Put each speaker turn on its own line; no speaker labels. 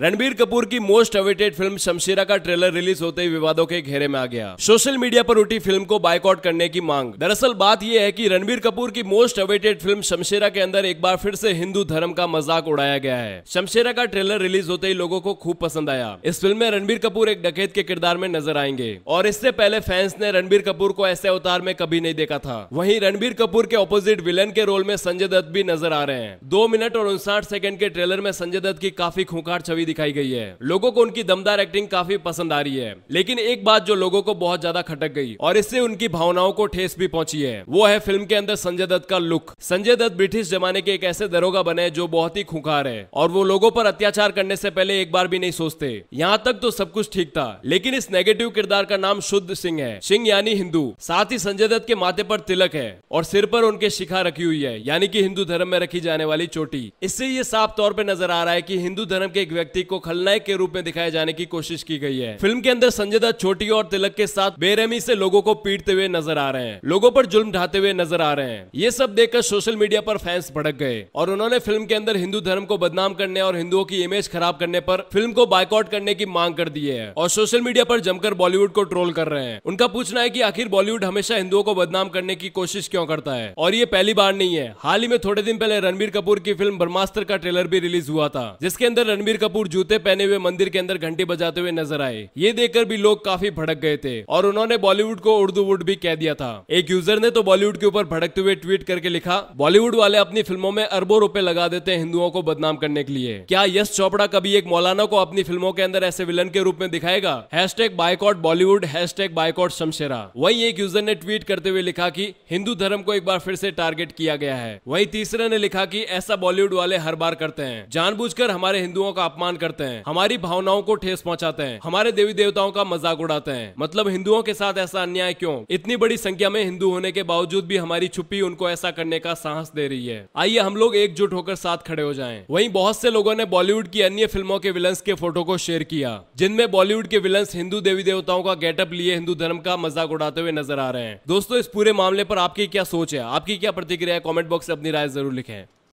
रणबीर कपूर की most awaited film शमशीरा का trailer release होते ही विवादों के घेरे में आ गया सोशल मीडिया पर उठी फिल्म को बायकॉट करने की मांग दरअसल बात यह है कि रणबीर कपूर की मोस्ट अवेटेड फिल्म शमशेरा के अंदर एक बार फिर से हिंदू धर्म का मजाक उड़ाया गया है शमशेरा का ट्रेलर रिलीज होते ही लोगों को खूब पसंद आया इस फिल्म में रणबीर कपूर एक डकैत के किरदार में नजर आएंगे और इससे पहले फैंस ने रणबीर कपूर को ऐसे अवतार में कभी नहीं देखा था वही रणबीर कपूर के ऑपोजिट विलन के रोल में संजय दत्त भी नजर आ रहे हैं दो मिनट और उनसाठ सेकंड के ट्रेलर में संजय दत्त की काफी खूंखार छवि हुई दिखाई गई है लोगों को उनकी दमदार एक्टिंग काफी पसंद आ रही है लेकिन एक बात जो लोगों को बहुत ज्यादा खटक गई और इससे उनकी भावनाओं को ठेस भी पहुंची है वो है फिल्म के अंदर संजय दत्त का लुक संजय दत्त ब्रिटिश जमाने के एक ऐसे दरोगा बने जो बहुत ही खुखार है और वो लोगों पर अत्याचार करने से पहले एक बार भी नहीं सोचते यहाँ तक तो सब कुछ ठीक था लेकिन इस नेगेटिव किरदार का नाम शुद्ध सिंह है सिंह यानी हिंदू साथ ही संजय दत्त के माथे पर तिलक है और सिर पर उनके शिखा रखी हुई है यानी कि हिंदू धर्म में रखी जाने वाली चोटी इससे ये साफ तौर पर नजर आ रहा है कि हिंदू धर्म के एक व्यक्ति व्यक्ति को खलनायक के रूप में दिखाए जाने की कोशिश की गई है फिल्म के अंदर संजय दत्त छोटी और तिलक के साथ बेरहमी से लोगों को पीटते हुए नजर आ रहे हैं लोगों पर जुल्म ढाते हुए नजर आ रहे हैं ये सब देखकर सोशल मीडिया पर फैंस भड़क गए और उन्होंने फिल्म के अंदर हिंदू धर्म को बदनाम करने और हिंदुओं की इमेज खराब करने पर फिल्म को बायकॉट करने की मांग कर दी है और सोशल मीडिया पर जमकर बॉलीवुड को ट्रोल कर रहे हैं उनका पूछना है की आखिर बॉलीवुड हमेशा हिंदुओं को बदनाम करने की कोशिश क्यों करता है और ये पहली बार नहीं है हाल ही में थोड़े दिन पहले रणबीर कपूर की फिल्म ब्रह्मास्त्र का ट्रेलर भी रिलीज हुआ था जिसके अंदर रणबीर कपूर कपूर जूते पहने हुए मंदिर के अंदर घंटी बजाते हुए नजर आए ये देखकर भी लोग काफी भड़क गए थे और उन्होंने बॉलीवुड को उर्दू वुड भी कह दिया था एक यूजर ने तो बॉलीवुड के ऊपर भड़कते हुए ट्वीट करके लिखा बॉलीवुड वाले अपनी फिल्मों में अरबों रुपए लगा देते हैं हिंदुओं को बदनाम करने के लिए क्या यश चोपड़ा कभी एक मौलाना को अपनी फिल्मों के अंदर ऐसे विलन के रूप में दिखाएगा hashtag boycott Bollywood hash boycott Shamshera वही एक यूजर ने ट्वीट करते हुए लिखा की हिंदू धर्म को एक बार फिर से टारगेट किया गया है वही तीसरे ने लिखा की ऐसा बॉलीवुड वाले हर बार करते हैं जानबूझकर हमारे हिंदुओं का अपमान अपमान करते हैं हमारी भावनाओं को ठेस पहुंचाते हैं हमारे देवी देवताओं का मजाक उड़ाते हैं मतलब हिंदुओं के साथ ऐसा अन्याय क्यों इतनी बड़ी संख्या में हिंदू होने के बावजूद भी हमारी छुपी उनको ऐसा करने का साहस दे रही है आइए हम लोग एकजुट होकर साथ खड़े हो जाए वही बहुत से लोगों ने बॉलीवुड की अन्य फिल्मों के विलन्स के फोटो को शेयर किया जिनमें बॉलीवुड के विलन्स हिंदू देवी देवताओं का गेटअप लिए हिंदू धर्म का मजाक उड़ाते हुए नजर आ रहे हैं दोस्तों इस पूरे मामले पर आपकी क्या सोच है आपकी क्या प्रतिक्रिया है कॉमेंट बॉक्स अपनी राय जरूर लिखें